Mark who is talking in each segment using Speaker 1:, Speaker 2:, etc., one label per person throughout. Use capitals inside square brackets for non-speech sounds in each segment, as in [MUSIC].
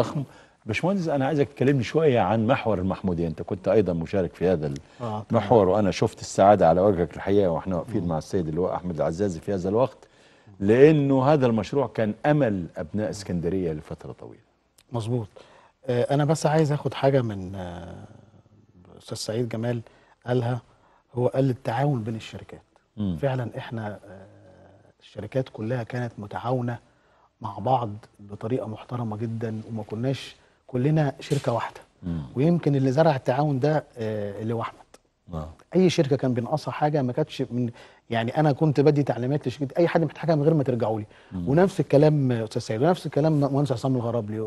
Speaker 1: ضخم باشمهندس انا عايزك تكلمني شويه عن محور المحموديه انت كنت ايضا مشارك في هذا آه، المحور وانا شفت السعاده على وجهك الحقيقه واحنا واقفين مع السيد اللواء احمد العزازي في هذا الوقت لانه هذا المشروع كان امل ابناء اسكندريه لفتره طويله
Speaker 2: مظبوط آه، انا بس عايز اخد حاجه من آه، استاذ سعيد جمال قالها هو قال التعاون بين الشركات م. فعلا احنا الشركات كلها كانت متعاونه مع بعض بطريقه محترمه جدا وما كناش كلنا شركه واحده مم. ويمكن اللي زرع التعاون ده آه، اللي هو احمد مم. آه. اي شركه كان بينقصها حاجه ما كانتش من يعني انا كنت بدي تعليمات لشركه اي حد محتاج من غير ما ترجعوا لي مم. ونفس الكلام استاذ سعيد ونفس الكلام مهندس عصام الغرابلي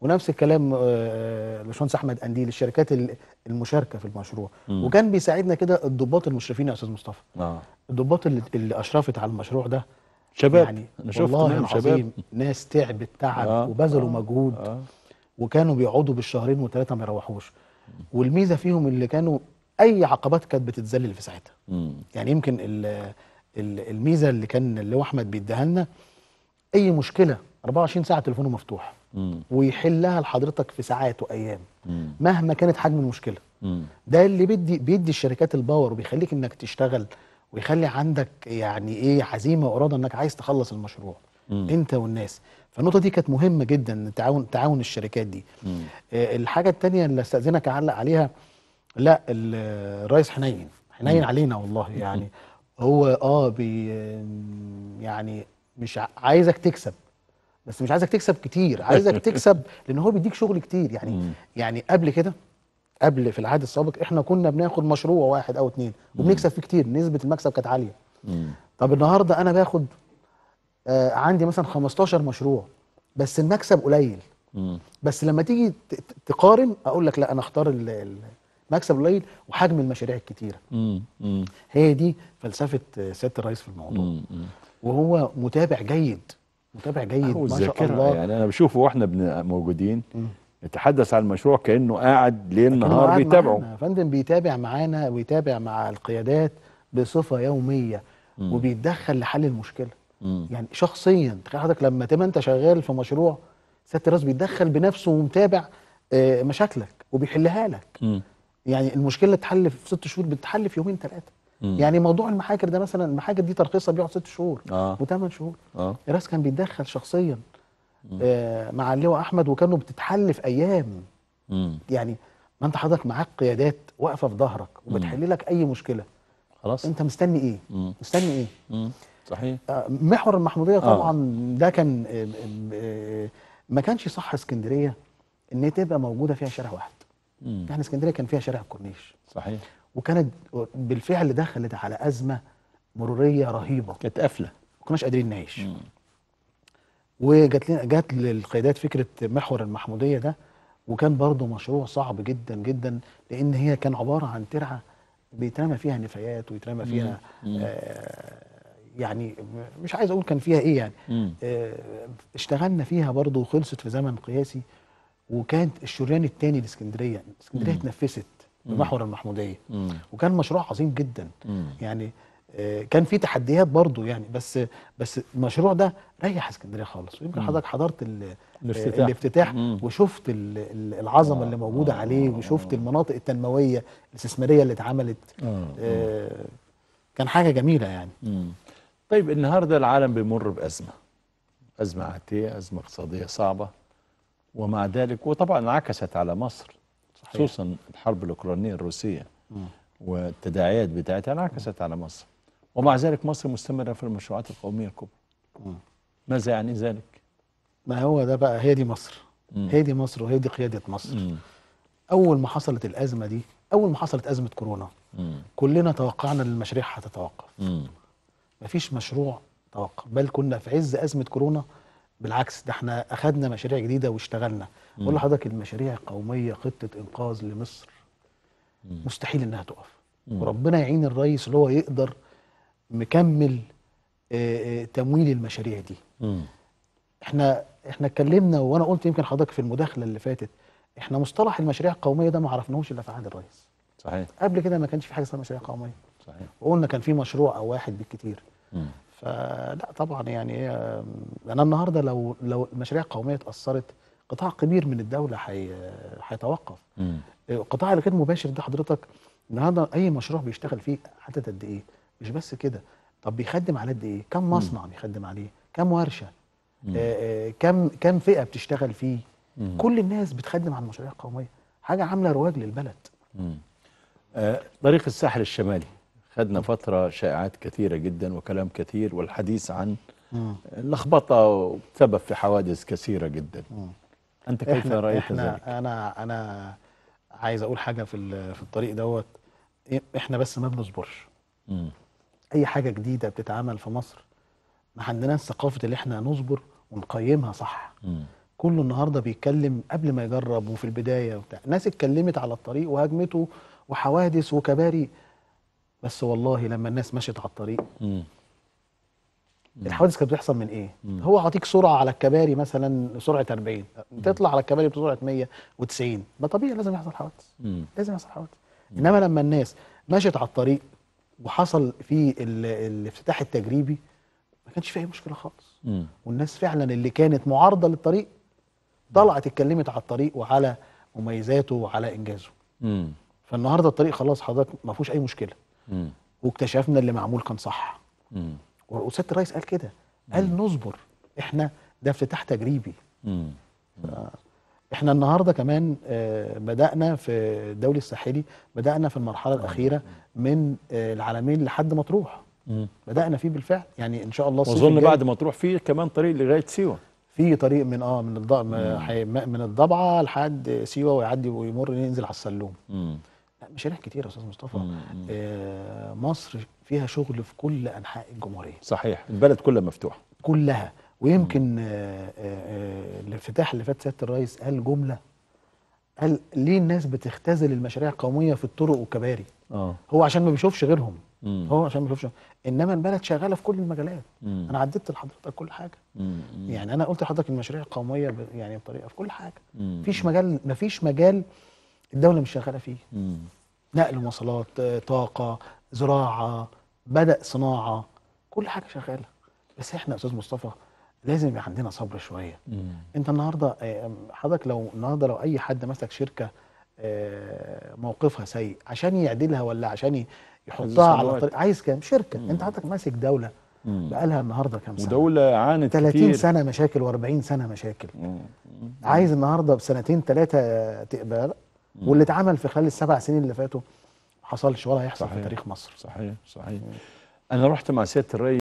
Speaker 2: ونفس الكلام آه، باشمهندس احمد قنديل الشركات المشاركه في المشروع مم. وكان بيساعدنا كده الضباط المشرفين يا استاذ مصطفى مم. الضباط اللي, اللي اشرفت على المشروع ده
Speaker 1: شباب يعني أنا شفت والله العظيم
Speaker 2: ناس تعبت تعب آه وبذلوا آه مجهود آه وكانوا بيقعدوا بالشهرين وثلاثه ما يروحوش والميزه فيهم اللي كانوا اي عقبات كانت بتتذلل في ساعتها يعني يمكن الـ الـ الميزه اللي كان اللي هو احمد بيديها لنا اي مشكله 24 ساعه تليفونه مفتوح مم. ويحلها لحضرتك في ساعات وايام مم. مهما كانت حجم المشكله مم. ده اللي بيدي بيدي الشركات الباور وبيخليك انك تشتغل ويخلي عندك يعني ايه عزيمه واراده انك عايز تخلص المشروع مم. انت والناس فالنقطه دي كانت مهمه جدا تعاون تعاون الشركات دي مم. آه الحاجه الثانيه اللي استاذنك اعلق عليها لا الرئيس حنين حنين مم. علينا والله يعني مم. هو اه بي يعني مش عايزك تكسب بس مش عايزك تكسب كتير عايزك [LAUGHS] تكسب لان هو بيديك شغل كتير يعني مم. يعني قبل كده قبل في العهد السابق احنا كنا بناخد مشروع واحد او اتنين وبنكسب فيه كتير نسبه المكسب كانت عاليه طب النهارده انا باخد آه عندي مثلا 15 مشروع بس المكسب قليل بس لما تيجي تقارن اقول لك لا انا اختار المكسب قليل وحجم المشاريع الكتيره هي دي فلسفه آه، سياده الرئيس في الموضوع وهو متابع جيد متابع جيد ما شاء الله يعني
Speaker 1: انا بشوفه واحنا موجودين يتحدث عن المشروع كانه قاعد ليل نهار بيتابعه يا
Speaker 2: فندم بيتابع معانا ويتابع مع القيادات بصفه يوميه م. وبيتدخل لحل المشكله م. يعني شخصيا تخيل حضرتك لما تبقى انت شغال في مشروع سياده الراس بيتدخل بنفسه ومتابع آه، مشاكلك وبيحلها لك م. يعني المشكله تحل في ست شهور بتتحل في يومين ثلاثه يعني موضوع المحاكر ده مثلا المحاكر دي ترخيصها بيقعد ست شهور آه. وثمان شهور آه. الراس كان بيتدخل شخصيا آه، مع اللواء احمد وكانوا بتتحل في ايام يعني ما انت حضرتك معاك قيادات واقفه في ظهرك وبتحل لك اي مشكله خلاص انت مستني ايه مستني ايه صحيح آه، محور المحموديه آه. طبعا ده كان ما كانش صح اسكندريه ان تبقى موجوده فيها شارع واحد مم. احنا يعني اسكندريه كان فيها شارع الكورنيش صحيح وكانت بالفعل دخلت على ازمه مروريه رهيبه كانت قافله ما كناش قادرين نعيش مم. وجات لنا جات للقيادات فكره محور المحموديه ده وكان برضه مشروع صعب جدا جدا لان هي كان عباره عن ترعه بيترمى فيها نفايات ويترمى فيها آه يعني مش عايز اقول كان فيها ايه يعني آه اشتغلنا فيها برضه وخلصت في زمن قياسي وكانت الشريان الثاني لاسكندريه اسكندريه اتنفست بمحور المحموديه مم. وكان مشروع عظيم جدا مم. يعني آه، كان في تحديات برضه يعني بس بس المشروع ده ريح اسكندريه خالص ويمكن حضرتك حضرت الافتتاح, آه، الافتتاح وشفت العظمه اللي موجوده آه. عليه وشفت المناطق التنمويه الاستثماريه اللي
Speaker 1: اتعملت كان حاجه جميله يعني طيب النهارده العالم بيمر بازمه ازمه عاتيه ازمه اقتصاديه صعبه ومع ذلك وطبعا انعكست على مصر صحيح. خصوصا الحرب الاوكرانيه الروسيه والتداعيات بتاعتها انعكست على مصر ومع ذلك مصر مستمرة في المشروعات القومية الكبرى ماذا يعني ذلك؟ ما هو ده بقى هي دي مصر مم. هي
Speaker 2: دي مصر وهي دي قيادة مصر مم. أول ما حصلت الأزمة دي أول ما حصلت أزمة كورونا مم. كلنا توقعنا أن المشاريع هتتوقف مفيش مشروع توقف بل كنا في عز أزمة كورونا بالعكس ده احنا أخدنا مشاريع جديدة واشتغلنا بقول لحضرتك المشاريع القومية خطة إنقاذ لمصر مستحيل إنها تقف وربنا يعين الرئيس اللي هو يقدر مكمل آه، آه، تمويل المشاريع دي م. احنا احنا اتكلمنا وانا قلت يمكن حضرتك في المداخله اللي فاتت احنا مصطلح المشاريع القوميه ده ما عرفناهوش الا في عهد الرئيس صحيح قبل كده ما كانش في حاجه اسمها مشاريع قوميه صحيح وقلنا كان في مشروع او واحد بالكتير م. فلا طبعا يعني آه، انا النهارده لو لو المشاريع القوميه اتاثرت قطاع كبير من الدوله هيتوقف حي... القطاع الغير مباشر ده حضرتك النهارده اي مشروع بيشتغل فيه عدد قد ايه؟ مش بس كده طب بيخدم على قد ايه كم مصنع بيخدم عليه كم ورشه آآ آه، آه، كم كم فئه بتشتغل فيه مم. كل الناس بتخدم على المشاريع القوميه حاجه عامله رواج للبلد
Speaker 1: آه طريق الساحل الشمالي خدنا فتره شائعات كثيره جدا وكلام كثير والحديث عن آه، لخبطه وسبب في حوادث كثيره جدا مم. انت كيف رايت إحنا ذلك
Speaker 2: انا انا عايز اقول حاجه في في الطريق دوت احنا بس ما بنصبرش اي حاجه جديده بتتعمل في مصر ما عندناش ثقافه اللي احنا نصبر ونقيمها صح م. كله النهارده بيتكلم قبل ما يجرب وفي البدايه وبتاع ناس اتكلمت على الطريق وهجمته وحوادث وكباري بس والله لما الناس مشيت على الطريق م. الحوادث كانت بتحصل من ايه؟ مم. هو عاطيك سرعه على الكباري مثلا سرعه 40 مم. تطلع على الكباري بسرعه 190 ما طبيعي لازم يحصل حوادث لازم يحصل حوادث انما لما الناس مشيت على الطريق وحصل في الافتتاح التجريبي ما كانش فيه اي مشكله خالص والناس فعلا اللي كانت معارضه للطريق طلعت اتكلمت على الطريق وعلى مميزاته وعلى انجازه فالنهارده الطريق خلاص حضرتك ما فيهوش اي مشكله واكتشفنا اللي معمول كان صح وسياده الرئيس قال كده قال نصبر احنا ده افتتاح تجريبي احنا النهارده كمان آه، بدانا في الدوري الساحلي بدانا في المرحله الاخيره من آه، العالمين لحد مطروح بدانا فيه بالفعل يعني ان شاء الله اظن بعد
Speaker 1: مطروح فيه كمان طريق لغايه سيوه
Speaker 2: في طريق من اه من الض... من الضبعه لحد سيوه ويعدي ويمر ينزل على السلوم لا لا مشاريع كتير يا استاذ مصطفى آه مصر فيها شغل في كل انحاء الجمهوريه
Speaker 1: صحيح البلد كلها مفتوحه
Speaker 2: كلها ويمكن آه، آه، آه، الافتتاح اللي فات سياده الرئيس قال جمله قال ليه الناس بتختزل المشاريع القوميه في الطرق والكباري اه هو عشان ما بيشوفش غيرهم مم. هو عشان ما بيشوفش انما البلد شغاله في كل المجالات مم. انا عديت لحضرتك كل حاجه مم. يعني انا قلت لحضرتك المشاريع القوميه ب... يعني بطريقه في كل حاجه مم. مفيش مجال مفيش مجال الدوله مش شغاله فيه مم. نقل مواصلات طاقه زراعه بدا صناعه كل حاجه شغاله بس احنا يا استاذ مصطفى لازم يبقى عندنا صبر شويه مم. انت النهارده آه، حضرتك لو النهارده لو اي حد مسك شركه آه، موقفها سيء عشان يعدلها ولا عشان يحطها على طريق عايز كام شركه مم. انت حضرتك ماسك دوله بقى لها النهارده كام
Speaker 1: سنه ودوله عانت 30 كتير. سنه
Speaker 2: مشاكل و40 سنه مشاكل مم. عايز النهارده بسنتين ثلاثه تقبل واللي اتعمل في خلال السبع سنين اللي فاتوا ما حصلش ولا هيحصل في تاريخ مصر صحيح صحيح مم.
Speaker 1: انا رحت مع سياده الرئيس